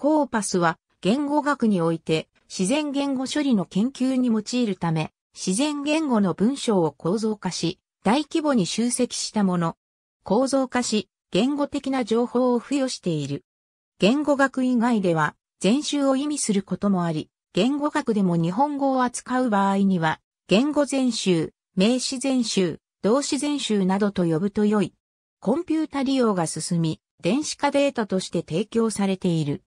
コーパスは言語学において自然言語処理の研究に用いるため、自然言語の文章を構造化し、大規模に集積したもの。構造化し、言語的な情報を付与している。言語学以外では、全集を意味することもあり、言語学でも日本語を扱う場合には、言語全集、名詞全集、動詞全集などと呼ぶと良い。コンピュータ利用が進み、電子化データとして提供されている。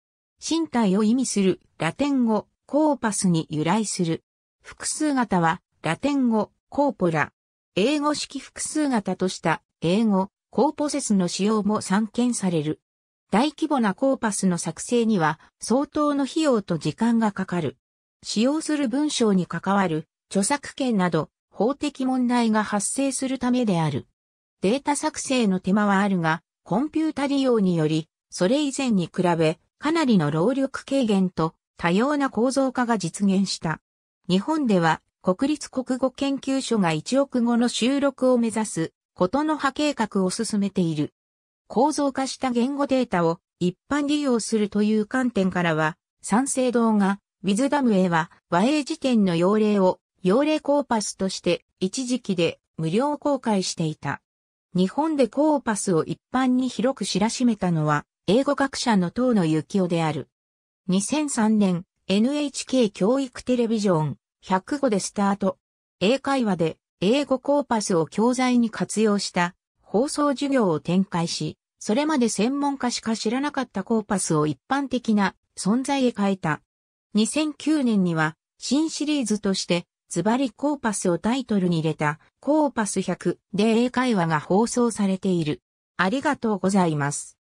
身体を意味するラテン語コーパスに由来する。複数型はラテン語コーポラ。英語式複数型とした英語コーポセスの使用も散見される。大規模なコーパスの作成には相当の費用と時間がかかる。使用する文章に関わる著作権など法的問題が発生するためである。データ作成の手間はあるが、コンピュータ利用により、それ以前に比べかなりの労力軽減と多様な構造化が実現した。日本では国立国語研究所が1億語の収録を目指すことの派計画を進めている。構造化した言語データを一般利用するという観点からは、賛成堂が、ウィズダムへは和英辞典の要例を要例コーパスとして一時期で無料公開していた。日本でコーパスを一般に広く知らしめたのは英語学者の東野幸雄である。2003年、NHK 教育テレビジョン、105でスタート。英会話で、英語コーパスを教材に活用した放送授業を展開し、それまで専門家しか知らなかったコーパスを一般的な存在へ変えた。2009年には新シリーズとしてズバリコーパスをタイトルに入れたコーパス100で英会話が放送されている。ありがとうございます。